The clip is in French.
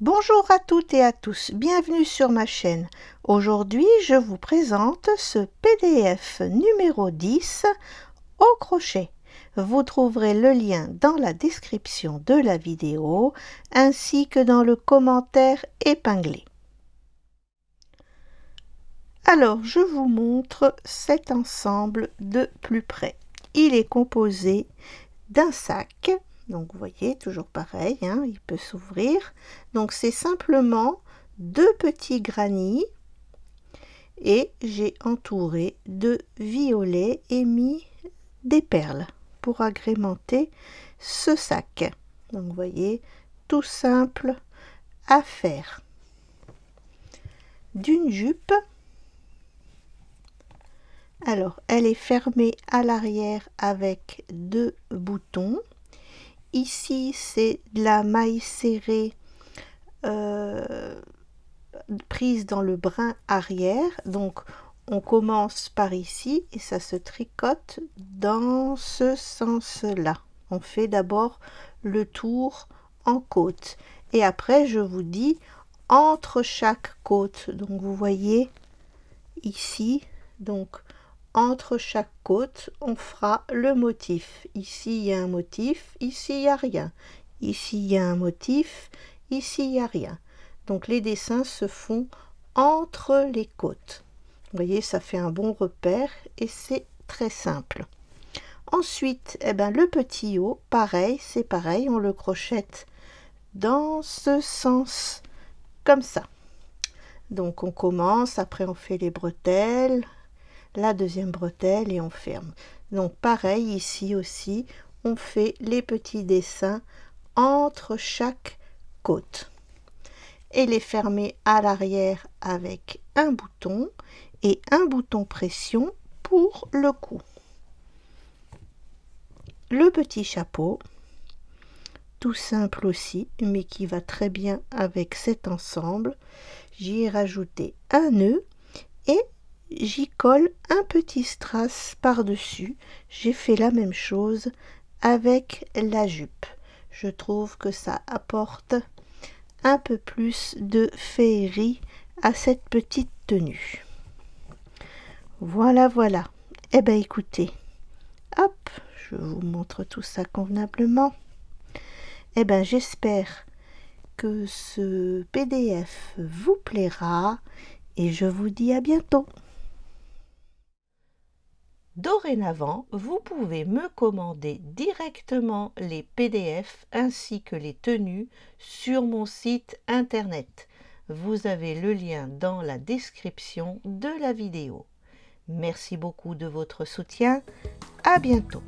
Bonjour à toutes et à tous, bienvenue sur ma chaîne. Aujourd'hui, je vous présente ce PDF numéro 10 au crochet. Vous trouverez le lien dans la description de la vidéo ainsi que dans le commentaire épinglé. Alors, je vous montre cet ensemble de plus près. Il est composé d'un sac, donc vous voyez, toujours pareil, hein, il peut s'ouvrir. Donc c'est simplement deux petits granits et j'ai entouré de violet et mis des perles pour agrémenter ce sac. Donc vous voyez, tout simple à faire. D'une jupe, alors elle est fermée à l'arrière avec deux boutons Ici, c'est de la maille serrée euh, prise dans le brin arrière. Donc, on commence par ici et ça se tricote dans ce sens-là. On fait d'abord le tour en côte. Et après, je vous dis entre chaque côte. Donc, vous voyez ici, donc entre chaque côte, on fera le motif. Ici, il y a un motif, ici, il n'y a rien. Ici, il y a un motif, ici, il n'y a rien. Donc, les dessins se font entre les côtes. Vous voyez, ça fait un bon repère et c'est très simple. Ensuite, eh ben, le petit haut, pareil, c'est pareil, on le crochette dans ce sens, comme ça. Donc, on commence, après on fait les bretelles, la deuxième bretelle et on ferme. Donc pareil ici aussi, on fait les petits dessins entre chaque côte et les fermer à l'arrière avec un bouton et un bouton pression pour le cou. Le petit chapeau, tout simple aussi, mais qui va très bien avec cet ensemble. J'y ai rajouté un nœud et j'y colle un petit strass par-dessus. J'ai fait la même chose avec la jupe. Je trouve que ça apporte un peu plus de féerie à cette petite tenue. Voilà, voilà. Eh bien, écoutez, hop, je vous montre tout ça convenablement. Eh bien, j'espère que ce PDF vous plaira et je vous dis à bientôt. Dorénavant, vous pouvez me commander directement les PDF ainsi que les tenues sur mon site internet. Vous avez le lien dans la description de la vidéo. Merci beaucoup de votre soutien. À bientôt.